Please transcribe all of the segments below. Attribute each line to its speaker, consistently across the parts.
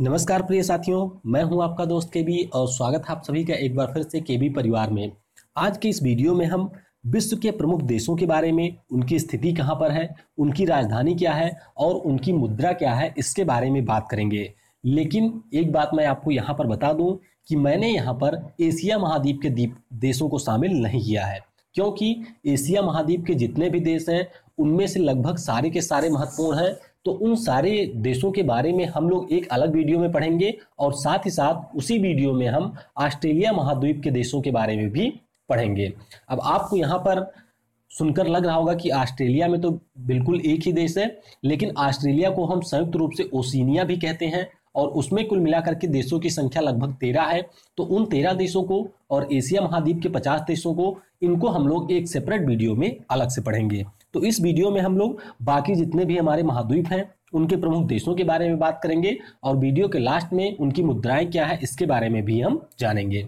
Speaker 1: नमस्कार प्रिय साथियों मैं हूं आपका दोस्त के बी और स्वागत है आप सभी का एक बार फिर से के बी परिवार में आज के इस वीडियो में हम विश्व के प्रमुख देशों के बारे में उनकी स्थिति कहां पर है उनकी राजधानी क्या है और उनकी मुद्रा क्या है इसके बारे में बात करेंगे लेकिन एक बात मैं आपको यहाँ पर बता दूं कि मैंने यहाँ पर एशिया महाद्वीप के द्वीप देशों को शामिल नहीं किया है क्योंकि एशिया महाद्वीप के जितने भी देश हैं उनमें से लगभग सारे के सारे महत्वपूर्ण हैं तो उन सारे देशों के बारे में हम लोग एक अलग वीडियो में पढ़ेंगे और साथ ही साथ उसी वीडियो में हम ऑस्ट्रेलिया महाद्वीप के देशों के बारे में भी पढ़ेंगे अब आपको यहाँ पर सुनकर लग रहा होगा कि ऑस्ट्रेलिया में तो बिल्कुल एक ही देश है लेकिन ऑस्ट्रेलिया को हम संयुक्त रूप से ओसिनिया भी कहते हैं और उसमें कुल मिलाकर के देशों की संख्या लगभग तेरह है तो उन तेरह देशों को और एशिया महाद्वीप के पचास देशों को इनको हम लोग एक सेपरेट वीडियो में अलग से पढ़ेंगे तो इस वीडियो में हम लोग बाकी जितने भी हमारे महाद्वीप हैं उनके प्रमुख देशों के बारे में बात करेंगे और वीडियो के लास्ट में उनकी मुद्राएं क्या है इसके बारे में भी हम जानेंगे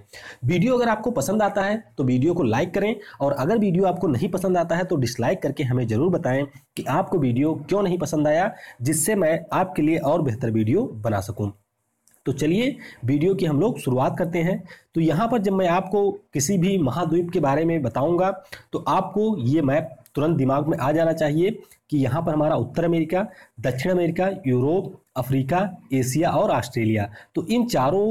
Speaker 1: वीडियो अगर आपको पसंद आता है तो वीडियो को लाइक करें और अगर वीडियो आपको नहीं पसंद आता है तो डिसलाइक करके हमें ज़रूर बताएं कि आपको वीडियो क्यों नहीं पसंद आया जिससे मैं आपके लिए और बेहतर वीडियो बना सकूँ तो चलिए वीडियो की हम लोग शुरुआत करते हैं तो यहाँ पर जब मैं आपको किसी भी महाद्वीप के बारे में बताऊँगा तो आपको ये मैप तुरंत दिमाग में आ जाना चाहिए कि यहाँ पर हमारा उत्तर अमेरिका दक्षिण अमेरिका यूरोप अफ्रीका एशिया और ऑस्ट्रेलिया तो इन चारों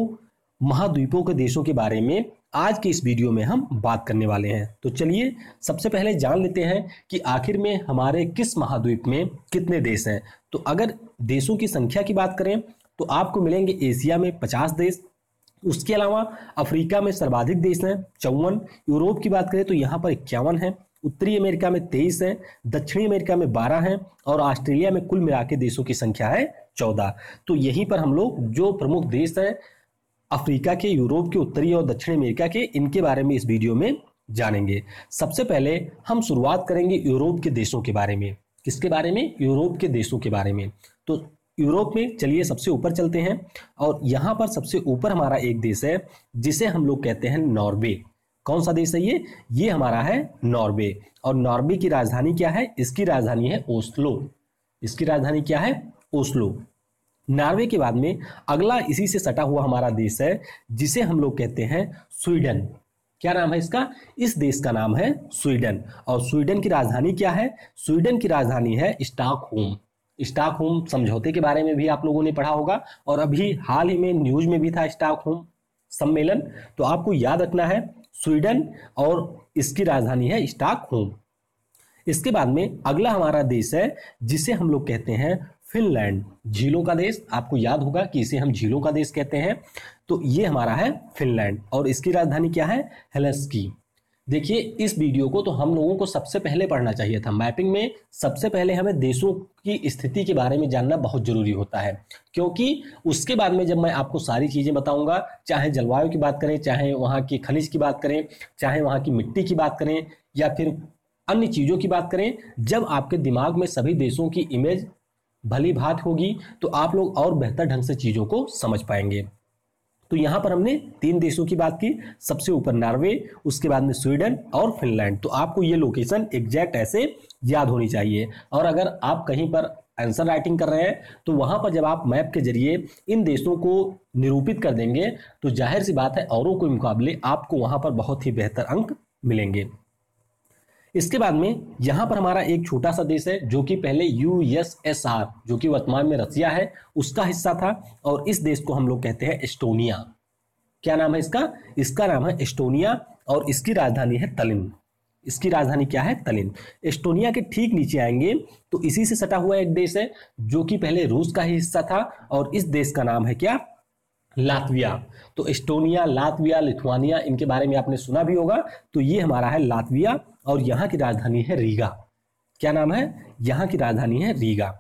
Speaker 1: महाद्वीपों के देशों के बारे में आज के इस वीडियो में हम बात करने वाले हैं तो चलिए सबसे पहले जान लेते हैं कि आखिर में हमारे किस महाद्वीप में कितने देश हैं तो अगर देशों की संख्या की बात करें तो आपको मिलेंगे एशिया में पचास देश उसके अलावा अफ्रीका में सर्वाधिक देश हैं चौवन यूरोप की बात करें तो यहाँ पर इक्यावन है उत्तरी अमेरिका में तेईस है दक्षिणी अमेरिका में बारह है और ऑस्ट्रेलिया में कुल मिला देशों की संख्या है चौदह तो यहीं पर हम लोग जो प्रमुख देश है अफ्रीका के यूरोप के उत्तरी और दक्षिणी अमेरिका के इनके बारे में इस वीडियो में जानेंगे सबसे पहले हम शुरुआत करेंगे यूरोप के देशों के बारे में किसके बारे में यूरोप के देशों के बारे में तो यूरोप में चलिए सबसे ऊपर चलते हैं और यहाँ पर सबसे ऊपर हमारा एक देश है जिसे हम लोग कहते हैं नॉर्वे कौन सा देश है ये ये हमारा है नॉर्वे और नॉर्वे की राजधानी क्या है इसकी राजधानी है ओस्लो इसकी राजधानी क्या है ओस्लो नॉर्वे के बाद में अगला इसी से सटा हुआ हमारा देश है जिसे हम लोग कहते हैं स्वीडन क्या नाम है इसका इस देश का नाम है स्वीडन और स्वीडन की राजधानी क्या है स्वीडन की राजधानी है स्टॉकहोम स्टॉकहोम समझौते के बारे में भी आप लोगों ने पढ़ा होगा और अभी हाल ही में न्यूज में भी था स्टॉकहोम सम्मेलन तो आपको याद रखना है स्वीडन और इसकी राजधानी है स्टॉकहोम इसके बाद में अगला हमारा देश है जिसे हम लोग कहते हैं फिनलैंड झीलों का देश आपको याद होगा कि इसे हम झीलों का देश कहते हैं तो ये हमारा है फिनलैंड और इसकी राजधानी क्या है हेलस्की देखिए इस वीडियो को तो हम लोगों को सबसे पहले पढ़ना चाहिए था मैपिंग में सबसे पहले हमें देशों की स्थिति के बारे में जानना बहुत जरूरी होता है क्योंकि उसके बाद में जब मैं आपको सारी चीज़ें बताऊंगा चाहे जलवायु की बात करें चाहे वहाँ की खनिज की बात करें चाहे वहाँ की मिट्टी की बात करें या फिर अन्य चीज़ों की बात करें जब आपके दिमाग में सभी देशों की इमेज भली भात होगी तो आप लोग और बेहतर ढंग से चीज़ों को समझ पाएंगे तो यहाँ पर हमने तीन देशों की बात की सबसे ऊपर नॉर्वे उसके बाद में स्वीडन और फिनलैंड तो आपको ये लोकेशन एग्जैक्ट ऐसे याद होनी चाहिए और अगर आप कहीं पर आंसर राइटिंग कर रहे हैं तो वहां पर जब आप मैप के जरिए इन देशों को निरूपित कर देंगे तो जाहिर सी बात है औरों के मुकाबले आपको वहां पर बहुत ही बेहतर अंक मिलेंगे इसके बाद में यहाँ पर हमारा एक छोटा सा देश है जो कि पहले यूएसएसआर जो कि वर्तमान में रसिया है उसका हिस्सा था और इस देश को हम लोग कहते हैं एस्टोनिया क्या नाम है इसका इसका नाम है एस्टोनिया और इसकी राजधानी है तलिन इसकी राजधानी क्या है तलिन एस्टोनिया के ठीक नीचे आएंगे तो इसी से सटा हुआ एक देश है जो कि पहले रूस का ही हिस्सा था और इस देश का नाम है क्या लातविया तो एस्टोनिया लातविया लिथुआनिया इनके बारे में आपने सुना भी होगा तो ये हमारा है लातविया और यहाँ की राजधानी है रीगा क्या नाम है यहाँ की राजधानी है रीगा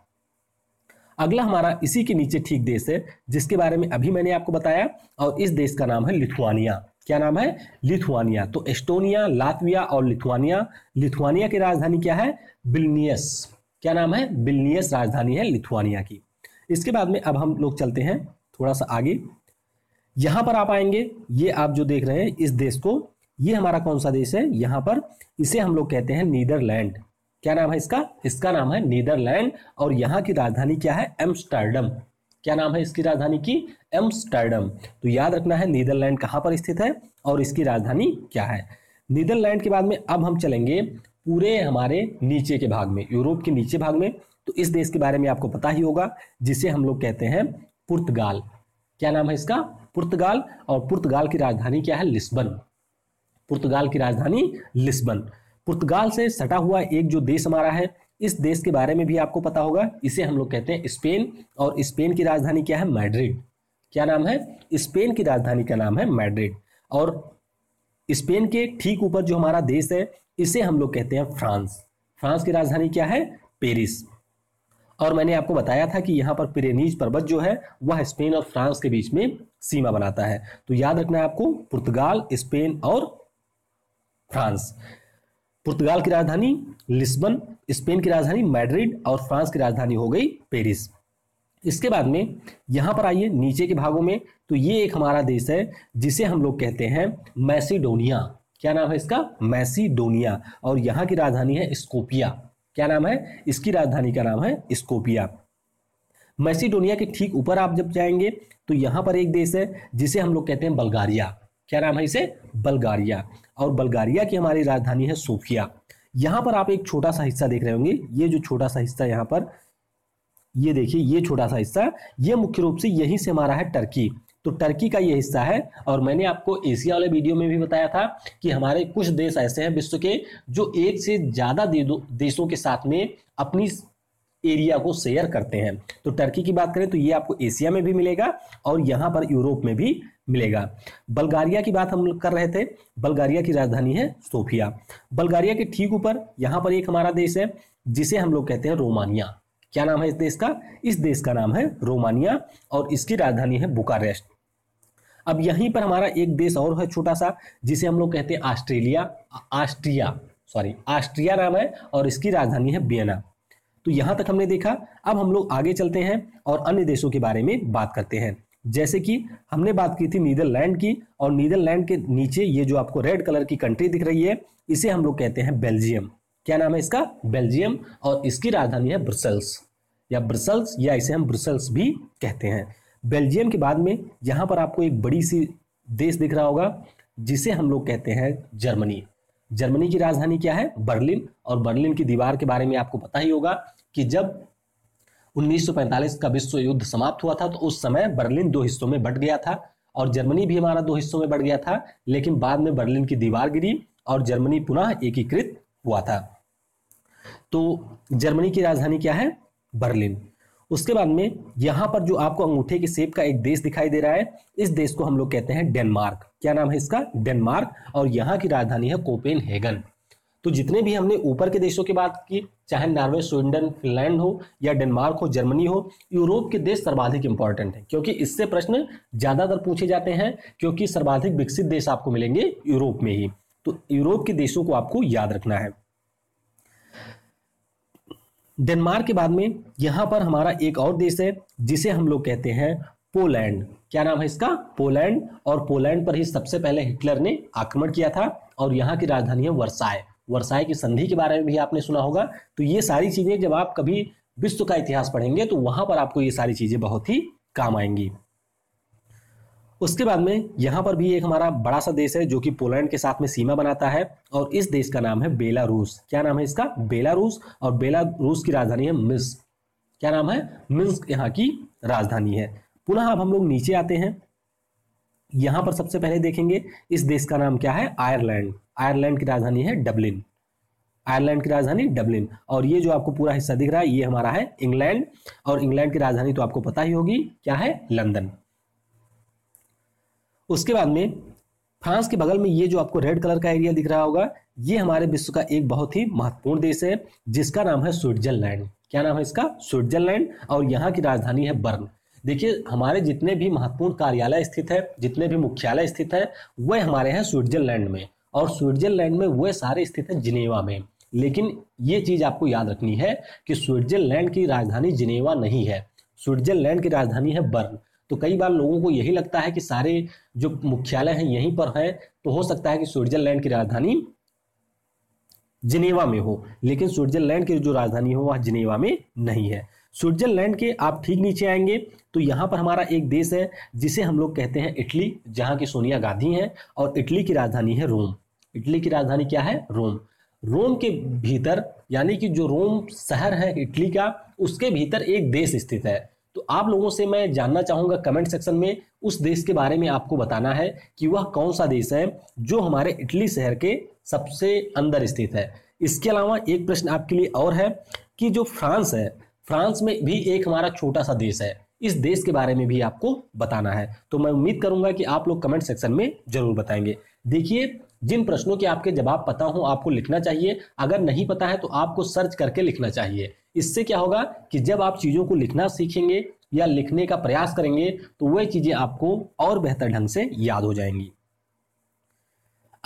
Speaker 1: अगला हमारा इसी के नीचे ठीक देश है जिसके बारे में अभी मैंने आपको बताया और इस देश का नाम है लिथुआनिया क्या नाम है लिथुआनिया तो एस्टोनिया लातविया और लिथुआनिया लिथुआनिया की राजधानी क्या है बिलनियस क्या नाम है बिलनियस राजधानी है लिथुआनिया की इसके बाद में अब हम लोग चलते हैं थोड़ा सा आगे यहां पर आप आएंगे ये आप जो देख रहे हैं इस देश को ये हमारा कौन सा देश है यहां पर इसे हम लोग कहते हैं नीदरलैंड क्या नाम है इसका इसका नाम है नीदरलैंड और यहाँ की राजधानी क्या है एम्स्टर्डम क्या नाम है इसकी राजधानी की एम्स्टर्डम तो याद रखना है नीदरलैंड कहाँ पर स्थित है और इसकी राजधानी क्या है नीदरलैंड के बाद में अब हम चलेंगे पूरे हमारे नीचे के भाग में यूरोप के नीचे भाग में तो इस देश के बारे में आपको पता ही होगा जिसे हम लोग कहते हैं पुर्तगाल क्या नाम है इसका पुर्तगाल और पुर्तगाल की राजधानी क्या है लिस्बन पुर्तगाल की राजधानी लिस्बन पुर्तगाल से सटा हुआ एक जो देश हमारा है इस देश के बारे में भी आपको पता होगा इसे हम लोग कहते हैं स्पेन और स्पेन की राजधानी क्या है मैड्रिड क्या नाम है स्पेन की राजधानी का नाम है मैड्रिड और स्पेन के ठीक ऊपर जो हमारा देश है इसे हम लोग कहते हैं फ्रांस फ्रांस की राजधानी क्या है पेरिस और मैंने आपको बताया था कि यहाँ पर पिरेनीज पर्वत जो है वह स्पेन और फ्रांस के बीच में सीमा बनाता है तो याद रखना है आपको पुर्तगाल स्पेन और फ्रांस पुर्तगाल की राजधानी लिस्बन स्पेन की राजधानी मैड्रिड और फ्रांस की राजधानी हो गई पेरिस इसके बाद में यहां पर आइए नीचे के भागों में तो ये एक हमारा देश है जिसे हम लोग कहते हैं मैसीडोनिया क्या नाम है इसका मैसीडोनिया और यहाँ की राजधानी है स्कोपिया क्या नाम है इसकी राजधानी का नाम है स्कोपिया मैसिडोनिया के ठीक ऊपर आप जब जाएंगे तो यहां पर एक देश है जिसे हम लोग कहते हैं बल्गारिया क्या नाम है इसे बल्गारिया और बल्गारिया की हमारी राजधानी है सोफिया यहां पर आप एक छोटा सा हिस्सा देख रहे होंगे ये जो छोटा सा हिस्सा यहां पर ये देखिए ये छोटा सा हिस्सा ये मुख्य रूप से यहीं से हमारा है टर्की तो टर्की का ये हिस्सा है और मैंने आपको एशिया वाले वीडियो में भी बताया था कि हमारे कुछ देश ऐसे हैं विश्व के जो एक से ज्यादा देशों के साथ में अपनी एरिया को शेयर करते हैं तो टर्की की बात करें तो ये आपको एशिया में भी मिलेगा और यहाँ पर यूरोप में भी मिलेगा बल्गारिया की बात हम कर रहे थे बल्गारिया की राजधानी है सोफिया बल्गारिया के ठीक ऊपर यहाँ पर एक हमारा देश है जिसे हम लोग कहते हैं रोमानिया क्या नाम है इस देश का इस देश का नाम है रोमानिया और इसकी राजधानी है बुकारेस्ट अब यहीं पर हमारा एक देश और है छोटा सा जिसे हम लोग कहते हैं ऑस्ट्रेलिया ऑस्ट्रिया सॉरी ऑस्ट्रिया नाम है और इसकी राजधानी है बियना तो यहां तक हमने देखा अब हम लोग आगे चलते हैं और अन्य देशों के बारे में बात करते हैं जैसे कि हमने बात की थी नीदरलैंड की और नीदरलैंड के नीचे ये जो आपको रेड कलर की कंट्री दिख रही है इसे हम लोग कहते हैं बेल्जियम क्या नाम है इसका बेल्जियम और इसकी राजधानी है ब्रसल्स या ब्रसल्स या इसे हम ब्रसल्स भी कहते हैं बेल्जियम के बाद में यहाँ पर आपको एक बड़ी सी देश दिख रहा होगा जिसे हम लोग कहते हैं जर्मनी जर्मनी की राजधानी क्या है बर्लिन और बर्लिन की दीवार के बारे में आपको पता ही होगा कि जब 1945 का विश्व युद्ध समाप्त हुआ था तो उस समय बर्लिन दो हिस्सों में बट गया था और जर्मनी भी हमारा दो हिस्सों में बढ़ गया था लेकिन बाद में बर्लिन की दीवार गिरी और जर्मनी पुनः एकीकृत हुआ था तो जर्मनी की राजधानी क्या है बर्लिन उसके बाद में यहां पर जो आपको अंगूठे के सेप का एक देश दिखाई दे रहा है इस देश को हम लोग कहते हैं डेनमार्क क्या नाम है इसका डेनमार्क और यहां की राजधानी है हेगन तो जितने भी हमने ऊपर के देशों की बात की चाहे नॉर्वे स्वीडन फिनलैंड हो या डेनमार्क हो जर्मनी हो यूरोप के देश सर्वाधिक इंपॉर्टेंट है क्योंकि इससे प्रश्न ज्यादातर पूछे जाते हैं क्योंकि सर्वाधिक विकसित देश आपको मिलेंगे यूरोप में ही तो यूरोप के देशों को आपको याद रखना है डेनमार्क के बाद में यहां पर हमारा एक और देश है जिसे हम लोग कहते हैं पोलैंड क्या नाम है इसका पोलैंड और पोलैंड पर ही सबसे पहले हिटलर ने आक्रमण किया था और यहाँ की राजधानी है वर्साय वर्साय की संधि के बारे में भी आपने सुना होगा तो ये सारी चीजें जब आप कभी विश्व का इतिहास पढ़ेंगे तो वहां पर आपको ये सारी चीजें बहुत ही काम आएंगी उसके बाद में यहाँ पर भी एक हमारा बड़ा सा देश है जो कि पोलैंड के साथ में सीमा बनाता है और इस देश का नाम है बेलारूस क्या नाम है इसका बेलारूस और बेलारूस की राजधानी है मिस क्या नाम है मिस्क यहाँ की राजधानी है पुनः अब हम लोग नीचे आते हैं यहां पर सबसे पहले देखेंगे इस देश का नाम क्या है आयरलैंड आयरलैंड की राजधानी है डबलिन आयरलैंड की राजधानी डबलिन और ये जो आपको पूरा हिस्सा दिख रहा है ये हमारा है इंग्लैंड और इंग्लैंड की राजधानी तो आपको पता ही होगी क्या है लंदन उसके बाद में फ्रांस के बगल में ये जो आपको रेड कलर का एरिया दिख रहा होगा ये हमारे विश्व का एक बहुत ही महत्वपूर्ण देश है जिसका नाम है स्विट्जरलैंड क्या नाम है इसका स्विट्जरलैंड और यहाँ की राजधानी है बर्न देखिए हमारे जितने भी महत्वपूर्ण कार्यालय स्थित है जितने भी मुख्यालय स्थित है वह हमारे हैं स्विट्जरलैंड में और स्विट्जरलैंड में वह सारे स्थित हैं जिनेवा में लेकिन ये चीज आपको याद रखनी है कि स्विट्जरलैंड की राजधानी जिनेवा नहीं है स्विट्जरलैंड की राजधानी है बर्न तो कई बार लोगों को यही लगता है कि सारे जो मुख्यालय हैं यहीं पर हैं तो हो सकता है कि स्विट्जरलैंड की राजधानी जिनेवा में हो लेकिन स्विट्जरलैंड की जो राजधानी हो वह जिनेवा में नहीं है स्विट्जरलैंड के आप ठीक नीचे आएंगे तो यहाँ पर हमारा एक देश है जिसे हम लोग कहते हैं इटली जहाँ की सोनिया गांधी है और इटली की राजधानी है रोम इटली की राजधानी क्या है रोम रोम के भीतर यानी कि जो रोम शहर है इटली का उसके भीतर एक देश स्थित है तो आप लोगों से मैं जानना चाहूंगा कमेंट सेक्शन में उस देश के बारे में आपको बताना है कि वह कौन सा देश है जो हमारे इटली शहर के सबसे अंदर स्थित है इसके अलावा एक प्रश्न आपके लिए और है कि जो फ्रांस है फ्रांस में भी एक हमारा छोटा सा देश है इस देश के बारे में भी आपको बताना है तो मैं उम्मीद करूंगा कि आप लोग कमेंट सेक्शन में जरूर बताएंगे देखिए जिन प्रश्नों के आपके जवाब पता हो आपको लिखना चाहिए अगर नहीं पता है तो आपको सर्च करके लिखना चाहिए इससे क्या होगा कि जब आप चीज़ों को लिखना सीखेंगे या लिखने का प्रयास करेंगे तो वह चीज़ें आपको और बेहतर ढंग से याद हो जाएंगी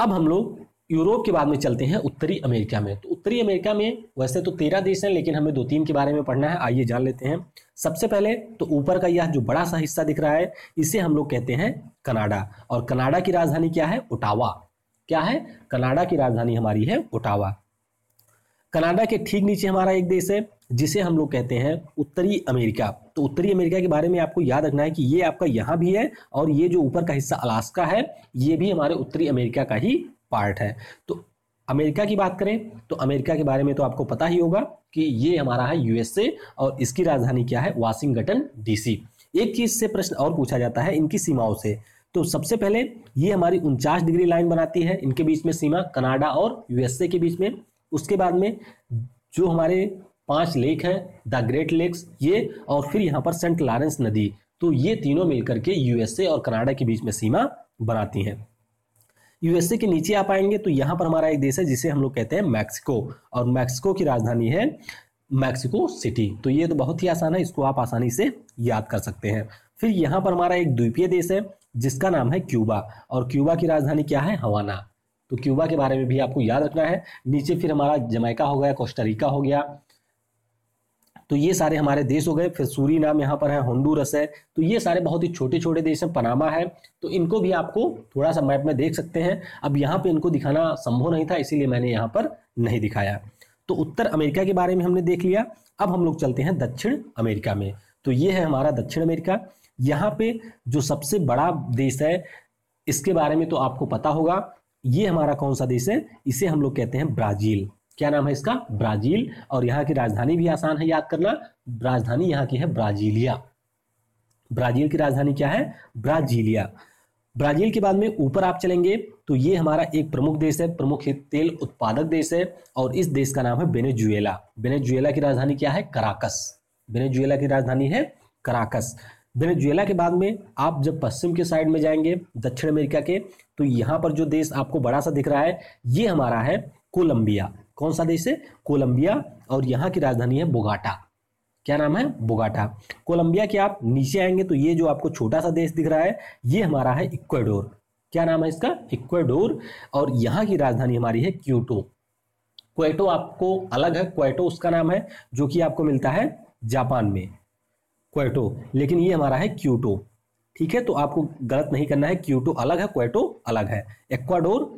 Speaker 1: अब हम लोग यूरोप के बाद में चलते हैं उत्तरी अमेरिका में तो उत्तरी अमेरिका में वैसे तो तेरह देश हैं लेकिन हमें दो तीन के बारे में पढ़ना है आइए जान लेते हैं सबसे पहले तो ऊपर का यह जो बड़ा सा हिस्सा दिख रहा है इसे हम लोग कहते हैं कनाडा और कनाडा की राजधानी क्या है उटावा क्या है कनाडा की राजधानी हमारी है ओटावा कनाडा के ठीक नीचे हमारा एक देश है जिसे हम लोग कहते हैं उत्तरी अमेरिका तो उत्तरी अमेरिका के बारे में आपको याद रखना है कि ये आपका यहाँ भी है और ये जो ऊपर का हिस्सा अलास्का है ये भी हमारे उत्तरी अमेरिका का ही पार्ट है तो अमेरिका की बात करें तो अमेरिका के बारे में तो आपको पता ही होगा कि ये हमारा है यूएसए और इसकी राजधानी क्या है वाशिंगटन डीसी एक चीज से प्रश्न और पूछा जाता है इनकी सीमाओं से तो सबसे पहले ये हमारी उनचास डिग्री लाइन बनाती है इनके बीच में सीमा कनाडा और यूएसए के बीच में उसके बाद में जो हमारे पांच लेक हैं द ग्रेट लेक्स ये और फिर यहाँ पर सेंट लॉरेंस नदी तो ये तीनों मिलकर के यूएसए और कनाडा के बीच में सीमा बनाती हैं यूएसए के नीचे आप आएंगे तो यहाँ पर हमारा एक देश है जिसे हम लोग कहते हैं मैक्सिको और मैक्सिको की राजधानी है मैक्सिको सिटी तो ये तो बहुत ही आसान है इसको आप आसानी से याद कर सकते हैं फिर यहाँ पर हमारा एक द्वीपीय देश है जिसका नाम है क्यूबा और क्यूबा की राजधानी क्या है हवाना तो क्यूबा के बारे में भी आपको याद रखना है नीचे फिर हमारा जमैका हो गया कोस्टरिका हो गया तो ये सारे हमारे देश हो गए फिर सूरी नाम यहाँ पर है होंडूरस है तो ये सारे बहुत ही छोटे छोटे देश हैं पनामा है तो इनको भी आपको थोड़ा सा मैप में देख सकते हैं अब यहाँ पे इनको दिखाना संभव नहीं था इसीलिए मैंने यहाँ पर नहीं दिखाया तो उत्तर अमेरिका के बारे में हमने देख लिया अब हम लोग चलते हैं दक्षिण अमेरिका में तो ये है हमारा दक्षिण अमेरिका यहाँ पे जो सबसे बड़ा देश है इसके बारे में तो आपको पता होगा ये हमारा कौन सा देश है इसे हम लोग कहते हैं ब्राजील क्या नाम है इसका ब्राजील और यहाँ की राजधानी भी आसान है याद करना राजधानी यहाँ की है ब्राजीलिया ब्राजील की राजधानी क्या है ब्राजीलिया ब्राजील के बाद में ऊपर आप चलेंगे तो ये हमारा एक प्रमुख देश है प्रमुख तेल उत्पादक देश है और इस देश का नाम है बेनेजुएला बेनेजुएला की राजधानी क्या है कराकस बेनेजुएला की राजधानी है कराकस वेनेजुएला के बाद में आप जब पश्चिम के साइड में जाएंगे दक्षिण अमेरिका के तो यहाँ पर जो देश आपको बड़ा सा दिख रहा है ये हमारा है कोलंबिया कौन सा देश है कोलंबिया और यहाँ की राजधानी है बोगाटा क्या नाम है बोगाटा कोलंबिया के आप नीचे आएंगे तो ये जो आपको छोटा सा देश दिख रहा है ये हमारा है इक्वाडोर क्या नाम है इसका इक्वाडोर और यहाँ की राजधानी हमारी है क्यूटो क्वेटो आपको अलग है क्वेटो उसका नाम है जो कि आपको मिलता है जापान में क्वेटो लेकिन ये हमारा है क्यूटो ठीक है तो आपको गलत नहीं करना है क्यूटो अलग है क्वेटो अलग है एक्वाडोर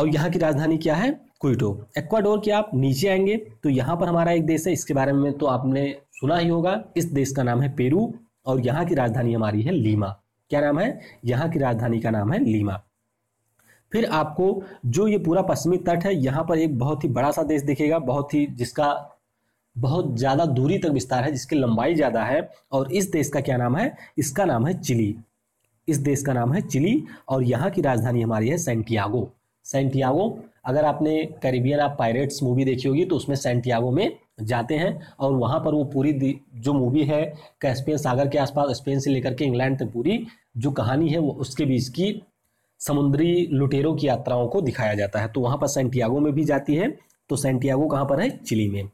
Speaker 1: और यहाँ की राजधानी क्या है क्विटो एक्वाडोर के आप नीचे आएंगे तो यहाँ पर हमारा एक देश है इसके बारे में तो आपने सुना ही होगा इस देश का नाम है पेरू और यहाँ की राजधानी हमारी है लीमा क्या नाम है यहाँ की राजधानी का नाम है लीमा फिर आपको जो ये पूरा पश्चिमी तट है यहाँ पर एक बहुत ही बड़ा सा देश दिखेगा बहुत ही जिसका बहुत ज़्यादा दूरी तक विस्तार है जिसकी लंबाई ज़्यादा है और इस देश का क्या नाम है इसका नाम है चिली इस देश का नाम है चिली और यहाँ की राजधानी हमारी है सेंटियागो सेंटियागो अगर आपने कैरिबियन आप पायरेट्स मूवी देखी होगी तो उसमें सेंटियागो में जाते हैं और वहाँ पर वो पूरी जो मूवी है कैस्पियन सागर के आसपास स्पेन से लेकर के इंग्लैंड तक पूरी जो कहानी है वो उसके बीच की समुद्री लुटेरों की यात्राओं को दिखाया जाता है तो वहाँ पर सेंटियागो में भी जाती है तो सेंटियागो कहाँ पर है चिली में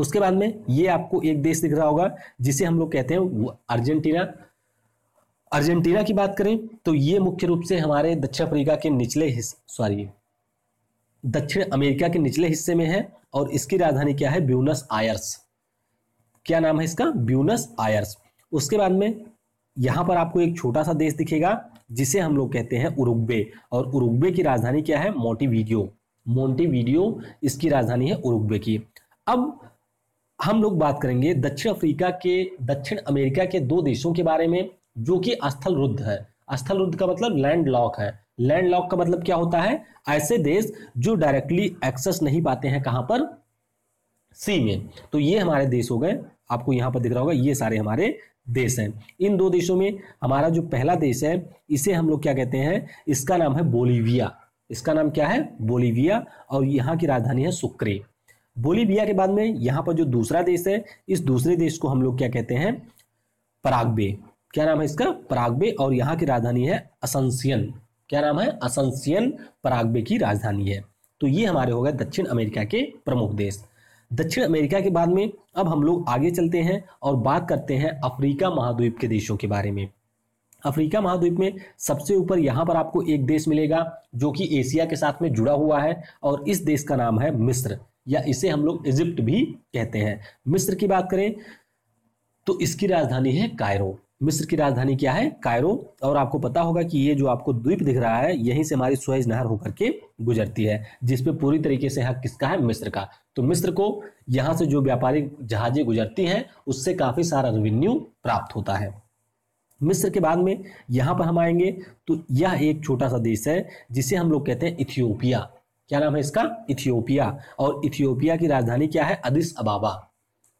Speaker 1: उसके बाद में ये आपको एक देश दिख रहा होगा जिसे हम लोग कहते हैं अर्जेंटीना अर्जेंटीना की बात करें तो ये मुख्य रूप से हमारे दक्षिण अफ्रीका के निचले हिस्से सॉरी दक्षिण अमेरिका के निचले हिस्से में है और इसकी राजधानी क्या है ब्यूनस आयर्स क्या नाम है इसका ब्यूनस आयर्स उसके बाद में यहां पर आपको एक छोटा सा देश दिखेगा जिसे हम लोग कहते हैं उरुग्वे और उरुग्वे की राजधानी क्या है मोंटीवीडियो मोन्टीवीडियो इसकी राजधानी है उरुग्वे की अब हम लोग बात करेंगे दक्षिण अफ्रीका के दक्षिण अमेरिका के दो देशों के बारे में जो कि स्थल रुद्ध है स्थल रुद्ध का मतलब लैंड लॉक है लैंड लॉक का मतलब क्या होता है ऐसे देश जो डायरेक्टली एक्सेस नहीं पाते हैं कहां पर सी में तो ये हमारे देश हो गए आपको यहां पर दिख रहा होगा ये सारे हमारे देश हैं इन दो देशों में हमारा जो पहला देश है इसे हम लोग क्या कहते हैं इसका नाम है बोलीविया इसका नाम क्या है बोलीविया और यहाँ की राजधानी है सुक्रे बोलीविया के बाद में यहाँ पर जो दूसरा देश है इस दूसरे देश को हम लोग क्या कहते हैं परागबे क्या नाम है इसका परागबे और यहाँ की राजधानी है असंसियन क्या नाम है असंसियन पराग्बे की राजधानी है तो ये हमारे हो गए दक्षिण अमेरिका के प्रमुख देश दक्षिण अमेरिका के बाद में अब हम लोग आगे चलते हैं और बात करते हैं अफ्रीका महाद्वीप के देशों के बारे में अफ्रीका महाद्वीप में सबसे ऊपर यहाँ पर आपको एक देश मिलेगा जो कि एशिया के साथ में जुड़ा हुआ है और इस देश का नाम है मिस्र या इसे हम लोग इजिप्ट भी कहते हैं मिस्र की बात करें तो इसकी राजधानी है कायरो मिस्र की राजधानी क्या है कायरो और आपको पता होगा कि ये जो आपको द्वीप दिख रहा है यहीं से हमारी सुएज नहर होकर के गुजरती है जिसपे पूरी तरीके से हक किसका है मिस्र का तो मिस्र को यहाँ से जो व्यापारिक जहाजें गुजरती हैं उससे काफी सारा रेवेन्यू प्राप्त होता है मिस्र के बाद में यहाँ पर हम आएंगे तो यह एक छोटा सा देश है जिसे हम लोग कहते हैं इथियोपिया क्या नाम है इसका इथियोपिया और इथियोपिया की राजधानी क्या है अदिस अबाबा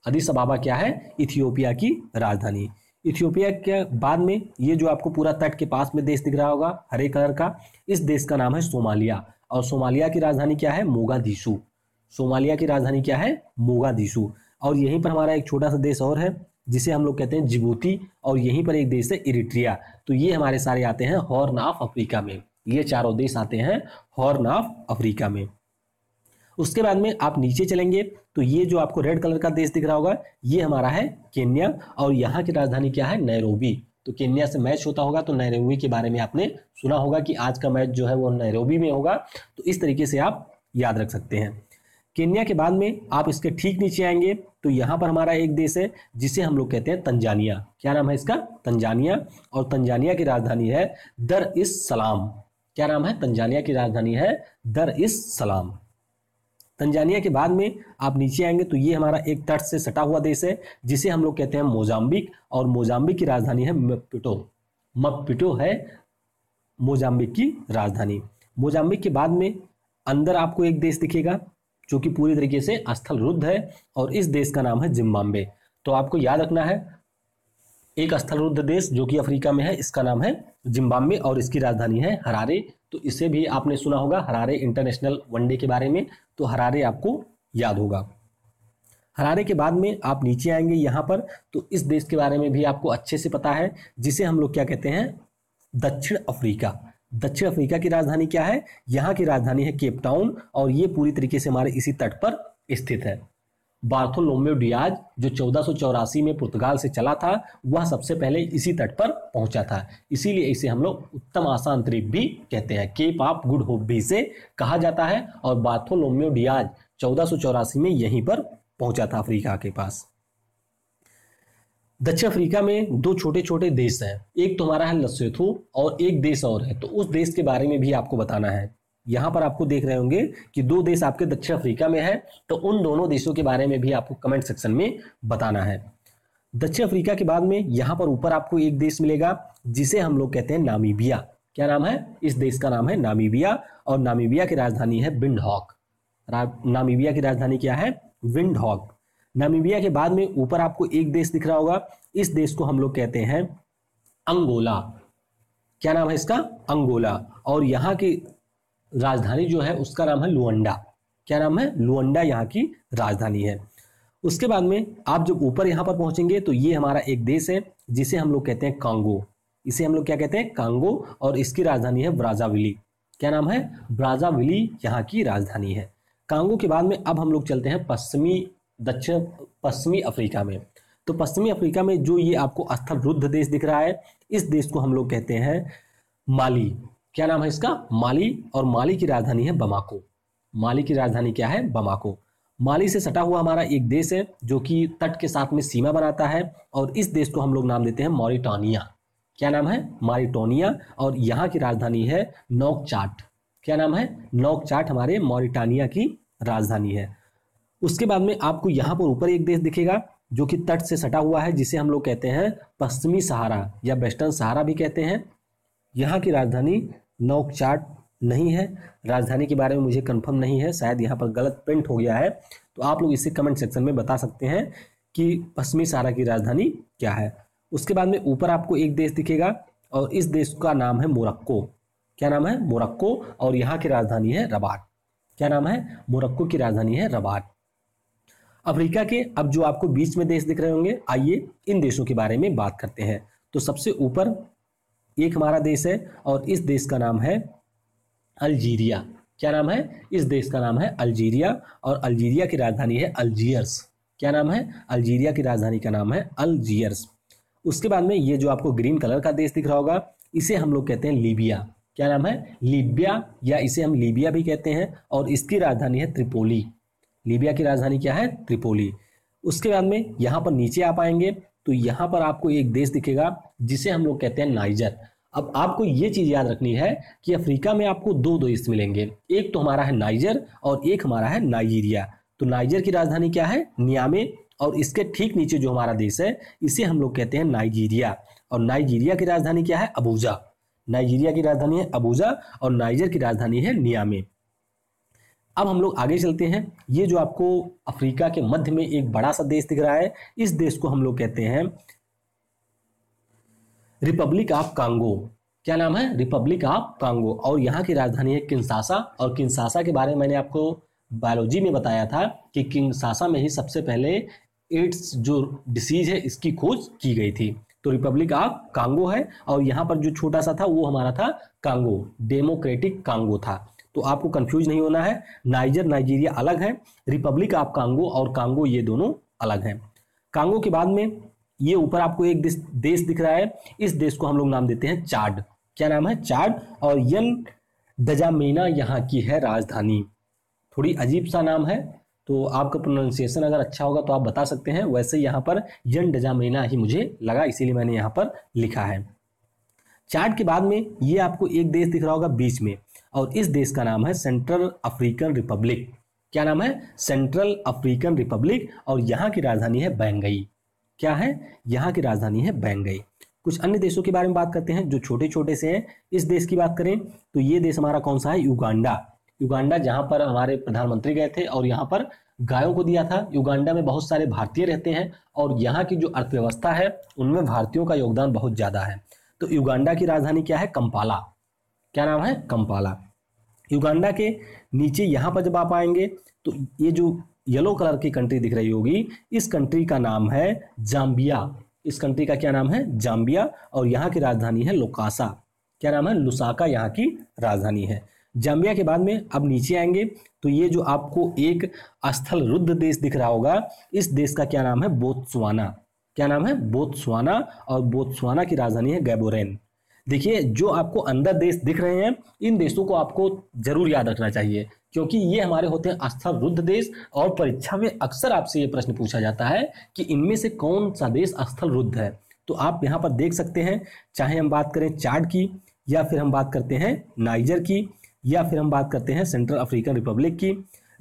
Speaker 1: अदिस अबाबा क्या है इथियोपिया की राजधानी इथियोपिया के बाद में ये जो आपको पूरा तट के पास में देश दिख रहा होगा हरे कलर का इस देश का नाम है सोमालिया और सोमालिया की राजधानी क्या है मोगादिशु सोमालिया की राजधानी क्या है मोगादिशु और यहीं पर हमारा एक छोटा सा देश और है जिसे हम लोग कहते हैं जिबूती और यहीं पर एक देश है इरिट्रिया तो ये हमारे सारे आते हैं हॉर्न ऑफ अफ्रीका में ये चारों देश आते हैं हॉर्न ऑफ अफ्रीका में उसके बाद में आप नीचे चलेंगे तो ये जो आपको रेड कलर का देश दिख रहा होगा ये हमारा है केन्या और यहाँ की राजधानी क्या है नैरोबी तो केन्या से मैच होता होगा तो नैरोबी के बारे में आपने सुना होगा कि आज का मैच जो है वो नैरोबी में होगा तो इस तरीके से आप याद रख सकते हैं केन्या के बाद में आप इसके ठीक नीचे आएंगे तो यहाँ पर हमारा एक देश है जिसे हम लोग कहते हैं तंजानिया क्या नाम है इसका तंजानिया और तंजानिया की राजधानी है दर इस सलाम क्या नाम है तंजानिया की राजधानी है दर इस सलाम तंजानिया के बाद में आप नीचे आएंगे तो ये हमारा एक तट से सटा हुआ देश है जिसे हम लोग कहते हैं मोजाम्बिक और मोजाम्बिक की राजधानी है मपिटो मपिटो है मोजाम्बिक की राजधानी मोजाम्बिक के बाद में अंदर आपको एक देश दिखेगा जो कि पूरी तरीके से स्थल रुद्ध है और इस देश का नाम है जिम्बाब्वे तो आपको याद रखना है एक स्थल रुद्ध देश जो कि अफ्रीका में है इसका नाम है जिम्बाब्वे और इसकी राजधानी है हरारे तो इसे भी आपने सुना होगा हरारे इंटरनेशनल वनडे के बारे में तो हरारे आपको याद होगा हरारे के बाद में आप नीचे आएंगे यहाँ पर तो इस देश के बारे में भी आपको अच्छे से पता है जिसे हम लोग क्या कहते हैं दक्षिण अफ्रीका दक्षिण अफ्रीका की राजधानी क्या है यहाँ की राजधानी है केप टाउन और ये पूरी तरीके से हमारे इसी तट पर स्थित है बार्थोलोम्यो डियाज जो चौदह में पुर्तगाल से चला था वह सबसे पहले इसी तट पर पहुंचा था इसीलिए इसे हम लोग उत्तम आसान द्वीप भी कहते हैं केप ऑफ गुड होप भी इसे कहा जाता है और बार्थोलोम्यो डियाज चौदह में यहीं पर पहुंचा था अफ्रीका के पास दक्षिण अफ्रीका में दो छोटे छोटे देश हैं एक तो हमारा है लस्सेथो और एक देश और है तो उस देश के बारे में भी आपको बताना है यहां पर आपको देख रहे होंगे कि दो देश आपके दक्षिण अफ्रीका में है तो उन दोनों देशों के बारे में भी आपको कमेंट सेक्शन में बताना है दक्षिण अफ्रीका के बाद में यहां पर ऊपर आपको एक देश मिलेगा जिसे हम लोग कहते हैं नामीबिया क्या नाम है इस देश का नाम है नामीबिया और नामीबिया की राजधानी है विंडहॉक नामीबिया की राजधानी क्या है विंडहॉक नामीबिया के बाद में ऊपर आपको एक देश दिख रहा होगा इस देश को हम लोग कहते हैं अंगोला क्या नाम है इसका अंगोला और यहाँ की राजधानी जो है उसका नाम है लुअंडा क्या नाम है लुअंडा यहाँ की राजधानी है उसके बाद में आप जब ऊपर यहाँ पर पहुंचेंगे तो ये हमारा एक देश है जिसे हम लोग कहते हैं कांगो इसे हम लोग क्या कहते हैं कांगो और इसकी राजधानी है ब्राजाविली क्या नाम है ब्राजाविली यहाँ की राजधानी है कांगो के बाद में अब हम लोग चलते हैं पश्चिमी दक्षिण पश्चिमी अफ्रीका में तो पश्चिमी अफ्रीका में जो ये आपको अस्थल रुद्ध देश दिख रहा है इस देश को हम लोग कहते हैं माली क्या नाम है इसका माली और माली की राजधानी है बमाको माली की राजधानी क्या है बमाको माली से सटा हुआ हमारा एक देश है जो कि तट के साथ में सीमा बनाता है और इस देश को हम लोग नाम देते हैं मॉरिटानिया क्या नाम है मॉरिटोनिया और यहाँ की राजधानी है चाट क्या नाम है चाट हमारे मॉरिटानिया की राजधानी है उसके बाद में आपको यहाँ पर ऊपर एक देश दिखेगा जो कि तट से सटा हुआ है जिसे हम लोग कहते हैं पश्चिमी सहारा या वेस्टर्न सहारा भी कहते हैं यहाँ की राजधानी नोक चार्ट नहीं है राजधानी के बारे में मुझे कंफर्म नहीं है शायद यहाँ पर गलत प्रिंट हो गया है तो आप लोग इसे कमेंट सेक्शन में बता सकते हैं कि पश्चिमी सहारा की राजधानी क्या है उसके बाद में ऊपर आपको एक देश दिखेगा और इस देश का नाम है मोरक्को क्या नाम है मोरक्को और यहाँ की राजधानी है रबाट क्या नाम है मोरक्को की राजधानी है रबाट अफ्रीका के अब जो आपको बीच में देश दिख रहे होंगे आइए इन देशों के बारे में बात करते हैं तो सबसे ऊपर एक हमारा देश है और इस देश का नाम है अल्जीरिया क्या नाम है इस देश का नाम है अल्जीरिया और अल्जीरिया की राजधानी है अल्जीयर्स क्या नाम है अल्जीरिया की राजधानी का नाम है अल्जीयर्स उसके बाद में ये जो आपको ग्रीन कलर का देश दिख रहा होगा इसे हम लोग कहते हैं लीबिया क्या नाम है लीबिया या इसे हम लीबिया भी कहते हैं और इसकी राजधानी है त्रिपोली लीबिया की राजधानी क्या है त्रिपोली उसके बाद में यहाँ पर नीचे आप आएंगे तो यहां पर आपको एक देश दिखेगा जिसे हम लोग कहते हैं नाइजर अब आपको ये चीज़ याद रखनी है कि अफ्रीका में आपको दो देश मिलेंगे एक तो हमारा है नाइजर और एक हमारा है नाइजीरिया तो नाइजर की राजधानी क्या है नियामे और इसके ठीक नीचे जो हमारा देश है इसे हम लोग कहते हैं नाइजीरिया और नाइजीरिया की राजधानी क्या है अबूजा नाइजीरिया की राजधानी है अबूजा और नाइजर की राजधानी है नियामे अब हम लोग आगे चलते हैं ये जो आपको अफ्रीका के मध्य में एक बड़ा सा देश दिख रहा है इस देश को हम लोग कहते हैं रिपब्लिक ऑफ कांगो क्या नाम है रिपब्लिक ऑफ कांगो और यहाँ की राजधानी है किन्सासा और किन्सासा के बारे में मैंने आपको बायोलॉजी में बताया था कि किन्सासा में ही सबसे पहले एड्स जो डिसीज है इसकी खोज की गई थी तो रिपब्लिक ऑफ कांगो है और यहाँ पर जो छोटा सा था वो हमारा था कांगो डेमोक्रेटिक कांगो था तो आपको कंफ्यूज नहीं होना है नाइजर नाइजीरिया अलग है रिपब्लिक ऑफ कांगो और कांगो ये दोनों अलग हैं कांगो के बाद में ये ऊपर आपको एक देश दिख रहा है इस देश को हम लोग नाम देते हैं चाड क्या नाम है चाड और यन डजामीना यहाँ की है राजधानी थोड़ी अजीब सा नाम है तो आपका प्रोनाउंसिएशन अगर अच्छा होगा तो आप बता सकते हैं वैसे यहाँ पर यन डजामीना ही मुझे लगा इसीलिए मैंने यहाँ पर लिखा है चार्ट के बाद में ये आपको एक देश दिख रहा होगा बीच में और इस देश का नाम है सेंट्रल अफ्रीकन रिपब्लिक क्या नाम है सेंट्रल अफ्रीकन रिपब्लिक और यहाँ की राजधानी है बैंगई क्या है यहाँ की राजधानी है बैंगई कुछ अन्य देशों के बारे में बात करते हैं जो छोटे छोटे से हैं इस देश की बात करें तो ये देश हमारा कौन सा है युगांडा युगांडा जहाँ पर हमारे प्रधानमंत्री गए थे और यहाँ पर गायों को दिया था युगांडा में बहुत सारे भारतीय रहते हैं और यहाँ की जो अर्थव्यवस्था है उनमें भारतीयों का योगदान बहुत ज़्यादा है तो युगांडा की राजधानी क्या है कंपाला क्या नाम है कंपाला युगांडा के नीचे यहाँ पर जब आप आएंगे तो ये जो येलो कलर की कंट्री दिख रही होगी इस कंट्री का नाम है जाम्बिया इस कंट्री का क्या नाम है जाम्बिया और यहाँ की राजधानी है लोकासा क्या नाम है लुसाका यहाँ की राजधानी है जाम्बिया के बाद में अब नीचे आएंगे तो ये जो आपको एक स्थल रुद्ध देश दिख रहा होगा इस देश का क्या नाम है बोत्सवाना क्या नाम है बोत्सवाना और बोत्सवाना की राजधानी है गैबोरेन देखिए जो आपको अंदर देश दिख रहे हैं इन देशों को आपको जरूर याद रखना चाहिए क्योंकि ये हमारे होते हैं आस्था वृद्ध देश और परीक्षा में अक्सर आपसे ये प्रश्न पूछा जाता है कि इनमें से कौन सा देश स्थल रुद्ध है तो आप यहाँ पर देख सकते हैं चाहे हम बात करें चाड की या फिर हम बात करते हैं नाइजर की या फिर हम बात करते हैं सेंट्रल अफ्रीकन रिपब्लिक की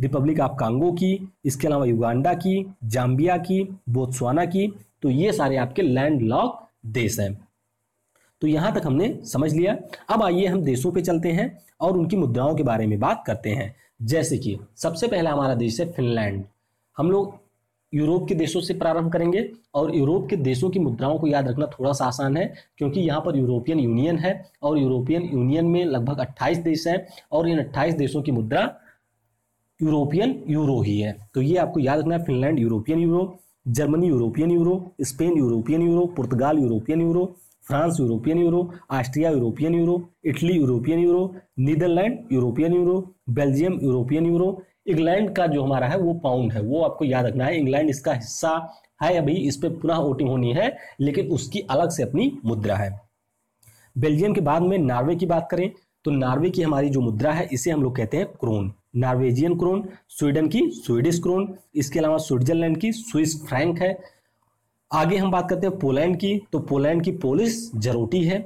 Speaker 1: रिपब्लिक ऑफ कांगो की इसके अलावा युगांडा की जाम्बिया की बोत्सवाना की तो ये सारे आपके लैंड लॉक देश हैं तो यहाँ तक हमने समझ लिया अब आइए हम देशों पे चलते हैं और उनकी मुद्राओं के बारे में बात करते हैं जैसे कि सबसे पहला हमारा देश है फिनलैंड हम लोग यूरोप के देशों से प्रारंभ करेंगे और यूरोप के देशों की मुद्राओं को याद रखना थोड़ा सा आसान है क्योंकि यहाँ पर यूरोपियन यूनियन है और यूरोपियन यूनियन में लगभग 28 देश हैं और इन 28 देशों की मुद्रा यूरोपियन यूरो ही है तो ये आपको याद रखना है Finland European euro Germany European euro Spain European euro Portugal European euro France European euro Austria European euro Italy European euro Netherlands European euro Belgium European euro England का जो हमारा है वो पाउंड है वो आपको याद रखना है इंग्लैंड इसका हिस्सा है अभी इस पर पुनः वोटिंग होनी है लेकिन उसकी अलग से अपनी मुद्रा है बेल्जियम के बाद में नॉर्वे की बात करें तो नॉर्वे की हमारी जो मुद्रा है इसे हम लोग कहते हैं क्रोन नॉर्वेजियन क्रोन स्वीडन की स्वीडिश क्रोन इसके अलावा स्विट्जरलैंड की स्विस फ्रैंक है आगे हम बात करते हैं पोलैंड की तो पोलैंड की पोलिस जरोटी है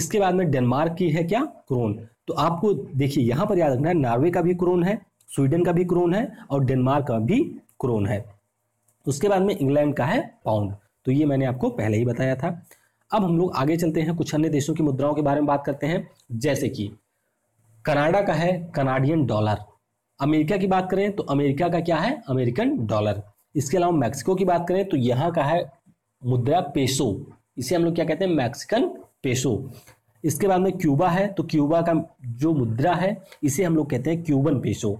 Speaker 1: इसके बाद में डेनमार्क की है क्या क्रोन तो आपको देखिए यहाँ पर याद रखना है नॉर्वे का भी क्रोन है स्वीडन का भी क्रोन है और डेनमार्क का भी क्रोन है उसके बाद में इंग्लैंड का है पाउंड तो ये मैंने आपको पहले ही बताया था अब हम लोग आगे चलते हैं कुछ अन्य देशों की मुद्राओं के बारे में बात करते हैं जैसे कि कनाडा का है कनाडियन डॉलर अमेरिका की बात करें तो अमेरिका का क्या है अमेरिकन डॉलर इसके अलावा मैक्सिको की बात करें तो यहाँ का है मुद्रा पेसो इसे हम लोग क्या कहते हैं मैक्सिकन पेसो इसके बाद में क्यूबा है तो क्यूबा का जो मुद्रा है इसे हम लोग कहते हैं क्यूबन पेसो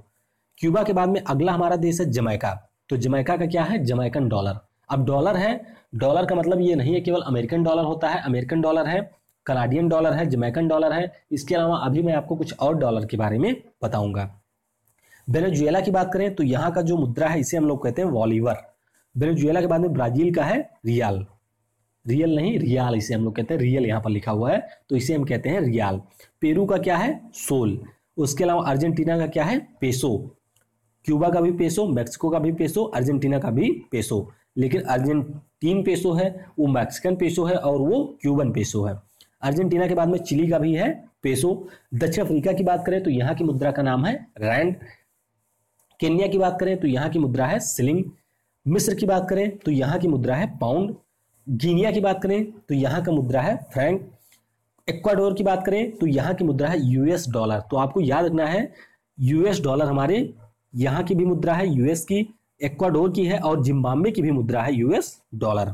Speaker 1: क्यूबा के बाद में अगला हमारा देश है जमैका तो जमैका का क्या है जमैकन डॉलर अब डॉलर है डॉलर का मतलब ये नहीं है केवल अमेरिकन डॉलर होता है अमेरिकन डॉलर है कनाडियन डॉलर है जमैकन डॉलर है इसके अलावा अभी मैं आपको कुछ और डॉलर के बारे में बताऊंगा वेनेजुएला की बात करें तो यहाँ का जो मुद्रा है इसे हम लोग कहते हैं वॉलीवर वेनेजुएला के बाद में ब्राजील का है रियाल रियल नहीं रियाल इसे हम लोग कहते हैं रियल यहाँ पर लिखा हुआ है तो इसे हम कहते हैं रियाल पेरू का क्या है सोल उसके अलावा अर्जेंटीना का क्या है पेसो क्यूबा का भी पेसो मैक्सिको का भी पेसो अर्जेंटीना का भी पेसो लेकिन अर्जेंटीन पेसो है वो मैक्सिकन पेसो है और वो क्यूबन पेसो है अर्जेंटीना के बाद में चिली का भी है पेसो दक्षिण अफ्रीका की बात करें तो यहाँ की मुद्रा का नाम है रैंड केन्या की बात करें तो यहाँ की मुद्रा है सिलिंग मिस्र की बात करें तो यहाँ की मुद्रा है पाउंड गिनिया की बात करें तो यहाँ का मुद्रा है फ्रैंक इक्वाडोर की बात करें तो यहाँ की मुद्रा है यूएस डॉलर तो आपको याद रखना है यूएस डॉलर हमारे यहाँ की भी मुद्रा है यूएस की इक्वाडोर की है और जिम्बाब्वे की भी मुद्रा है यूएस डॉलर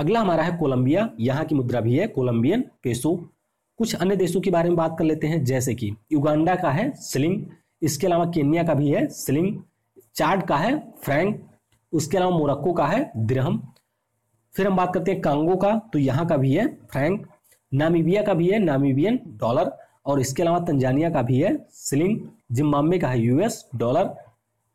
Speaker 1: अगला हमारा है कोलंबिया यहाँ की मुद्रा भी है कोलंबियन पेसो कुछ अन्य देशों के बारे में बात कर लेते हैं जैसे कि युगांडा का है सिलिंग इसके अलावा केन्या का भी है स्लिंग चार्ड का है फ्रैंक उसके अलावा मोरक्को का है द्रहम फिर हम बात करते हैं कांगो का तो यहाँ का भी है फ्रैंक नामीबिया का भी है नामीबियन डॉलर और इसके अलावा तंजानिया का भी है सिलिंग जिम्बाब्वे का है यूएस डॉलर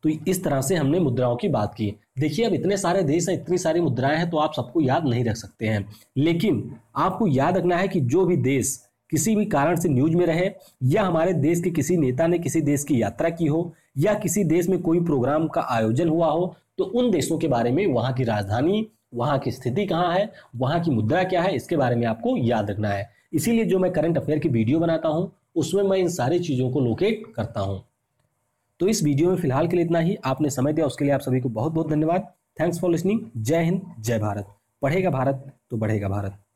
Speaker 1: तो इस तरह से हमने मुद्राओं की बात की देखिए अब इतने सारे देश हैं इतनी सारी मुद्राएं हैं तो आप सबको याद नहीं रख सकते हैं लेकिन आपको याद रखना है कि जो भी देश किसी भी कारण से न्यूज में रहे या हमारे देश के किसी नेता ने किसी देश की यात्रा की हो या किसी देश में कोई प्रोग्राम का आयोजन हुआ हो तो उन देशों के बारे में वहां की राजधानी वहां की स्थिति कहाँ है वहां की मुद्रा क्या है इसके बारे में आपको याद रखना है इसीलिए जो मैं करंट अफेयर की वीडियो बनाता हूँ उसमें मैं इन सारी चीज़ों को लोकेट करता हूँ तो इस वीडियो में फिलहाल के लिए इतना ही आपने समय दिया उसके लिए आप सभी को बहुत बहुत धन्यवाद थैंक्स फॉर लिसनिंग जय हिंद जय भारत पढ़ेगा भारत तो बढ़ेगा भारत